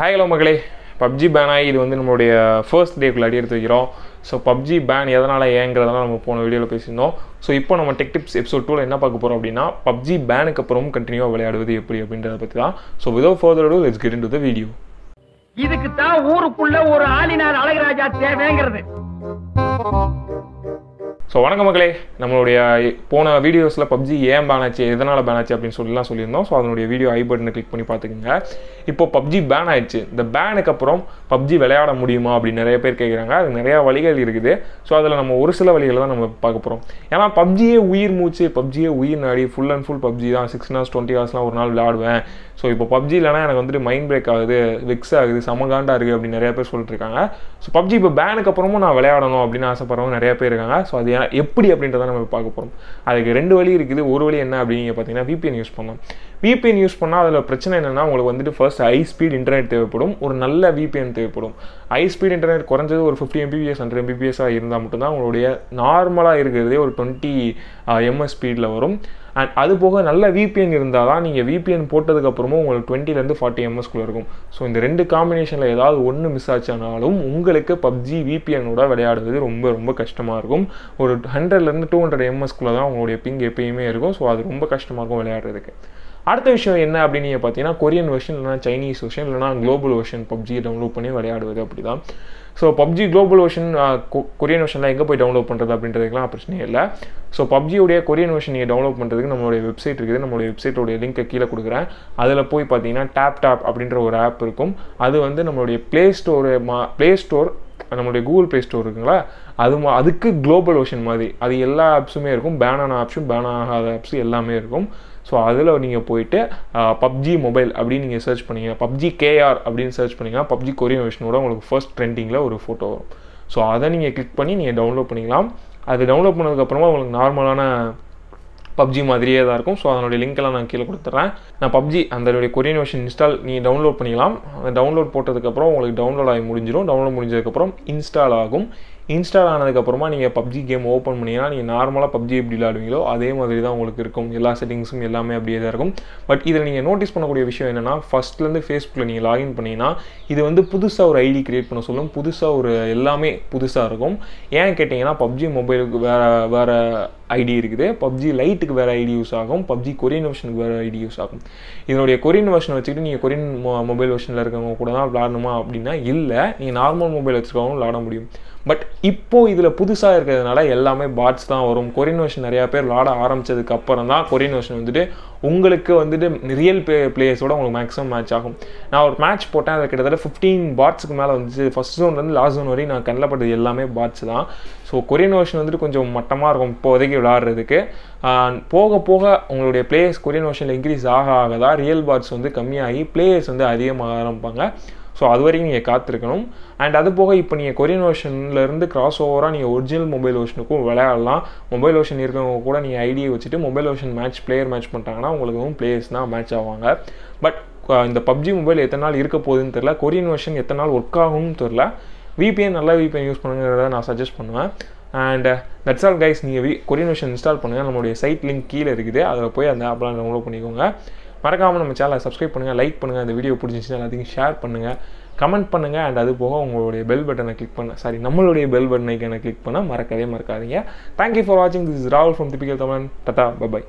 hi hello மகளே PUBG ban ஆகி இது வந்து நம்மளுடைய ஃபர்ஸ்ட் டேக்குள்ள அடி எடுத்து வைக்கிறோம் ஸோ பப்ஜி பேன் எதனால் ஏங்கிறதெல்லாம் நம்ம போன வீடியோவில் பேசியிருந்தோம் ஸோ இப்போ நம்ம டெக் டிப்ஸ் எபிசோட் டூவில் என்ன பார்க்க போகிறோம் அப்படின்னா பப்ஜி பேனுக்கு அப்புறம் கண்டினியூவாக விளையாடுவது எப்படி அப்படின்றத பற்றி தான் so without further do let's get in the video இதுக்கு தான் ஊருக்குள்ள ஒரு ஆளினார் அழகராஜா தேவைங்கிறது ஸோ வணக்க மக்களே நம்மளுடைய போன வீடியோஸில் பப்ஜி ஏன் பேன் ஆச்சு எதனால் பேன் ஆச்சு அப்படின்னு சொல்லிலாம் சொல்லியிருந்தோம் ஸோ அதனுடைய வீடியோ ஐ பட்டனை கிளிக் பண்ணி பார்த்துக்கோங்க இப்போ பப்ஜி பேன் ஆயிடுச்சு இந்த பேனுக்கு அப்புறம் பப்ஜி விளையாட முடியுமா அப்படின்னு நிறைய பேர் கேட்குறாங்க அது நிறையா வழிகள் இருக்குது ஸோ அதில் நம்ம ஒரு சில வழிகளை தான் நம்ம பார்க்க போகிறோம் ஏன்னா பப்ஜியே உயிர் மூச்சு பப்ஜியே உயிர் நாடி ஃபுல் அண்ட் ஃபுல் பப்ஜி தான் சிக்ஸ் ஹவர்ஸ் டுவெண்ட்டி ஹவர்ஸ்லாம் ஒரு நாள் விளையாடுவேன் ஸோ இப்போ பப்ஜி இல்லைனா எனக்கு வந்துட்டு மைண்ட் பிரேக் ஆகுது விக்ஸ் ஆகுது சமகாண்டா இருக்குது அப்படின்னு நிறைய பேர் சொல்லிட்டு இருக்காங்க ஸோ பப்ஜி இப்போ பேனுக்கு அப்புறமும் நான் விளையாடணும் அப்படின்னு ஆசைப்படுறவங்க நிறைய பேர் இருக்காங்க ஸோ அது எப்படி அப்படின்றத நம்ம பார்க்க போகிறோம் அதுக்கு ரெண்டு வழி இருக்குது ஒரு வழி என்ன அப்படிங்க பார்த்தீங்கன்னா விபிஎன் யூஸ் பண்ணலாம் விபிஎன் யூஸ் பண்ணால் அதில் பிரச்சனை என்னென்னா உங்களுக்கு வந்துட்டு ஃபர்ஸ்ட் ஹை ஸ்பீட் இன்டர்நெட் தேவைப்படும் ஒரு நல்ல விபிஎன் தேவைப்படும் ஹை ஸ்பீட் இன்டர்நெட் குறைஞ்சது ஒரு ஃபிஃப்டி எம்பிபிஎஸ் ஹண்ட்ரட் எம்பிபிஎஸ்ஸாக இருந்தால் மட்டும்தான் உங்களுடைய நார்மலாக இருக்கிறதே ஒரு டுவெண்ட்டி எம்எஸ் ஸ்பீடில் வரும் அண்ட் அது போக நல்ல விபிஎன் இருந்தால் தான் நீங்கள் விபிஎன் போட்டதுக்கப்புறமும் உங்களுக்கு டுவெண்ட்டிலேருந்து ஃபார்ட்டி எம்எஸ்குள்ளே இருக்கும் ஸோ இந்த ரெண்டு காம்பினேஷனில் ஏதாவது ஒன்று மிஸ் ஆச்சானாலும் உங்களுக்கு பப்ஜி விபிஎனோட விளையாடுறது ரொம்ப ரொம்ப கஷ்டமாக இருக்கும் ஒரு ஹண்ட்ரட்லேருந்து டூ ஹண்ட்ரட் எம்எஸ்குள்ளே தான் உங்களுடைய பிங் எப்பயுமே இருக்கும் ஸோ அது ரொம்ப கஷ்டமாக இருக்கும் விளையாடுறதுக்கு அடுத்த விஷயம் என்ன அப்படின்னு பார்த்தீங்கன்னா கொரியன் வெர்ஷன் இல்லைன்னா சைனீஸ் வெர்ஷன் இல்லைனா குளோபல் வெர்ஷன் பப்ஜி டவுன்லோட் பண்ணி விளையாடுவது அப்படி தான் so PUBG global version Korean வெர்ஷனில் எங்கே போய் டவுன்லோட் பண்ணுறது அப்படின்றதுக்குலாம் பிரச்சனையே இல்லை ஸோ பப்ஜியோடைய கொரியன் வெர்ஷன் நீங்கள் டவுன்லோட் பண்ணுறதுக்கு நம்மளுடைய வெப்சைட் இருக்குது நம்மளுடைய வெப்சைட்டோடைய லிங்க்கை கீழே கொடுக்குறேன் அதில் போய் பார்த்தீங்கன்னா டேப் டாப் அப்படின்ற ஒரு ஆப் இருக்கும் அது வந்து நம்மளுடைய ப்ளே ஸ்டோரு மா ப்ளே ஸ்டோர் நம்மளுடைய கூகுள் ப்ளே ஸ்டோர் இருக்குங்களா அது அதுக்கு குளோபல் ஓஷன் மாதிரி அது எல்லா ஆப்ஸுமே இருக்கும் பேனான ஆப்ஸும் பேன் ஆகாத ஆப்ஸும் எல்லாமே இருக்கும் ஸோ அதில் நீங்கள் போயிட்டு பப்ஜி மொபைல் அப்படின்னு நீங்கள் சர்ச் பண்ணிங்கன்னா பப்ஜி கேஆர் அப்படின்னு சர்ச் பண்ணிங்கன்னா பப்ஜி கொரியன் வெர்ஷனோட உங்களுக்கு ஃபர்ஸ்ட் ட்ரெண்டிங்கில் ஒரு ஃபோட்டோ வரும் ஸோ அதை நீங்கள் கிளிக் பண்ணி நீங்கள் டவுன்லோட் பண்ணிக்கலாம் அது டவுன்லோட் பண்ணதுக்கப்புறமா உங்களுக்கு நார்மலான பப்ஜி மாதிரியே தான் இருக்கும் ஸோ அதனுடைய லிங்க்கெல்லாம் நான் கீழே கொடுத்துட்றேன் நான் பப்ஜி அதனுடைய கொரியன் வெர்ஷன் இன்ஸ்டால் நீங்கள் டவுன்லோட் பண்ணிக்கலாம் அந்த டவுன்லோட் போட்டதுக்கப்புறம் உங்களுக்கு டவுன்லோட் ஆகி முடிஞ்சிடும் டவுன்லோட் முடிஞ்சதுக்கப்புறம் இன்ஸ்டால் ஆகும் இன்ஸ்டால் ஆனதுக்கப்புறமா நீங்கள் பப்ஜி கேம் ஓப்பன் பண்ணிங்கன்னா நீங்கள் நார்மலாக பப்ஜி எப்படி விளையாடுவீங்களோ அதே மாதிரி தான் உங்களுக்கு இருக்கும் எல்லா செட்டிங்ஸும் எல்லாமே அப்படியே தான் இருக்கும் பட் இதில் நீங்கள் நோட்டீஸ் பண்ணக்கூடிய விஷயம் என்னென்னா ஃபஸ்ட்லேருந்து ஃபேஸ்புக்கில் நீங்கள் லாகின் பண்ணிங்கன்னா இது வந்து புதுசாக ஒரு ஐடி க்ரியேட் பண்ண சொல்லும் புதுசாக ஒரு எல்லாமே புதுசாக இருக்கும் ஏன் கேட்டிங்கன்னா பப்ஜி மொபைலுக்கு வேறு வேறு ஐடி இருக்குது பப்ஜி லைட்டுக்கு வேறு ஐடி யூஸ் ஆகும் பப்ஜி கொரியன் வெர்ஷனுக்கு வேறு ஐடி யூஸ் ஆகும் இதனுடைய கொரியன் வெர்ஷனை வச்சுக்கிட்டு நீங்கள் கொரியன் மொபைல் வெர்ஷனில் இருக்கவங்க கூட தான் விளாடணுமா அப்படின்னா இல்லை நீங்கள் நார்மல் மொபைல் வச்சுக்காகவும் விளாட முடியும் பட் இப்போது இதில் புதுசாக இருக்கிறதுனால எல்லாமே பாட்ஸ் தான் வரும் கொரியன் வேர்ஷன் நிறையா பேர் விளாட ஆரம்பித்ததுக்கு அப்புறம் தான் கொரியன் வேர்ஷன் வந்துட்டு உங்களுக்கு வந்துட்டு ரியல் பே பிளேயர்ஸோட உங்களுக்கு மேக்ஸிமம் மேட்ச் ஆகும் நான் ஒரு மேட்ச் போட்டேன் அதில் கிட்டத்தட்ட ஃபிஃப்டீன் பாட்ஸுக்கு மேலே வந்துச்சு ஃபஸ்ட் ஜோன்லேருந்து லாஸ்ட் ஜோன் வரையும் நான் கண்டப்பட்டது எல்லாமே பாட்ஸ் தான் ஸோ கொரியன் வேர்ஷன் வந்துட்டு கொஞ்சம் மட்டமாக இருக்கும் இப்போதைக்கு விளாட்றதுக்கு போக போக உங்களுடைய பிளேயர்ஸ் கொரியன் வேர்ஷனில் இன்க்ரீஸ் ஆக ஆக தான் ரியல் பாட்ஸ் வந்து கம்மியாகி பிளேயர்ஸ் வந்து அதிகமாக ஆரம்பிப்பாங்க ஸோ அது வரைக்கும் நீங்கள் காத்திருக்கணும் அண்ட் அது போக இப்போ நீங்கள் கொரியன் ஓஷன்லேருந்து கிராஸ் ஓவராக நீங்கள் ஒரிஜினல் மொபைல் ஓஷனுக்கும் விளையாடலாம் மொபைல் ஓஷன் இருக்கிறவங்க கூட நீங்கள் ஐடியை வச்சுட்டு மொபைல் ஓஷன் மேட்ச் பிளேயர் மேட்ச் பண்ணிட்டாங்கன்னா உங்களுக்கும் பிளேயர்ஸ் தான் மேட்ச் ஆவாங்க பட் இந்த பப்ஜி மொபைல் எத்தனை நாள் இருக்க போகுதுன்னு தெரில கொரியன் வெர்ஷன் எத்தனை நாள் ஒர்க் ஆகும்னு தெரில விபிஎன் நல்லா விபிஎன் யூஸ் பண்ணுங்கிறத நான் சஜஸ்ட் பண்ணுவேன் அண்ட் தட்ஸ் ஆல் கைஸ் நீங்கள் கொரியன் வெர்ஷன் இன்ஸ்டால் பண்ணுங்கள் நம்மளுடைய சைட் லிங்க் கீழே இருக்குது அதில் போய் அந்த ஆப்லாம் டவுன்லோட் பண்ணிக்கோங்க மறக்காமல் நம்ம சேனலை சப்ஸ்கிரைப் பண்ணுங்கள் லைக் பண்ணுங்கள் அந்த வீடியோ பிடிச்சிச்சு எல்லாத்தையும் ஷேர் பண்ணுங்கள் கமெண்ட் பண்ணுங்கள் அண்ட் அது போக உங்களுடைய பெல் பட்டனை கிளிக் பண்ண சாரி நம்மளுடைய பெல் பட்டனை கிளிக் பண்ணால் மறக்கவே மறக்காதீங்க தேங்க்யூ ஃபார் வாட்சிங் திஸ் இஸ் ராகுல் from typical Thaman ta-ta bye bye